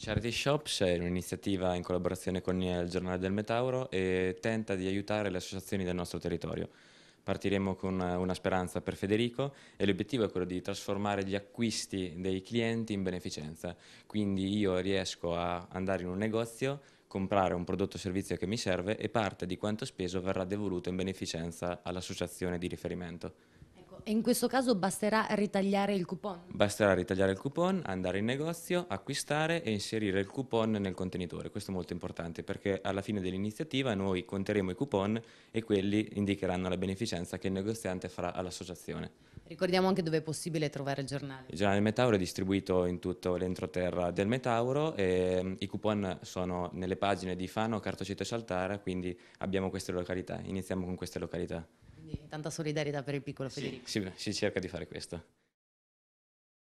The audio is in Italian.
Charity Shops è un'iniziativa in collaborazione con il Giornale del Metauro e tenta di aiutare le associazioni del nostro territorio. Partiremo con una speranza per Federico e l'obiettivo è quello di trasformare gli acquisti dei clienti in beneficenza. Quindi io riesco a andare in un negozio, comprare un prodotto o servizio che mi serve e parte di quanto speso verrà devoluto in beneficenza all'associazione di riferimento. E in questo caso basterà ritagliare il coupon? Basterà ritagliare il coupon, andare in negozio, acquistare e inserire il coupon nel contenitore. Questo è molto importante perché alla fine dell'iniziativa noi conteremo i coupon e quelli indicheranno la beneficenza che il negoziante farà all'associazione. Ricordiamo anche dove è possibile trovare il giornale. Il giornale Metauro è distribuito in tutto l'entroterra del Metauro e mm, i coupon sono nelle pagine di Fano, Cartocito e Saltara, quindi abbiamo queste località. Iniziamo con queste località. Quindi tanta solidarietà per il piccolo Federico. Sì, sì, si cerca di fare questo.